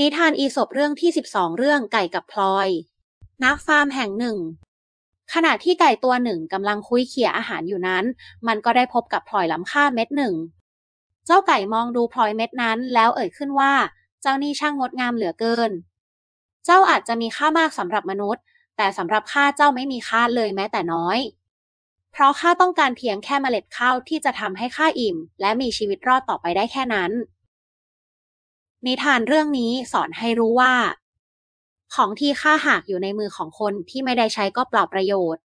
นิทานอีสบเรื่องที่ 12 เรื่องไก่กับพลอยนักฟาร์มแห่งหนึ่ง ขณะที่ไก่ตัวหนึ่งกำลังคุยเขี่ยอาหารอยู่นั้น มันก็ได้พบกับพลอยล้ำค่าเม็ดหนึ่ง เจ้าไก่มองดูพลอยเม็ดนั้น แล้วเอ่ยขึ้นว่า เจ้านี่ช่างงดงามเหลือเกิน เจ้าอาจจะมีค่ามากสำหรับมนุษย์ แต่สำหรับข้าเจ้าไม่มีค่าเลยแม้แต่น้อย เพราะข้าต้องการเพียงแค่เมล็ดข้าวที่จะทำให้ข้าอิ่ม และมีชีวิตรอดต่อไปได้แค่นั้นนิทานเรื่องนี้สอนให้รู้ว่า ของที่ค่าหากอยู่ในมือของคนที่ไม่ได้ใช้ก็เปล่าประโยชน์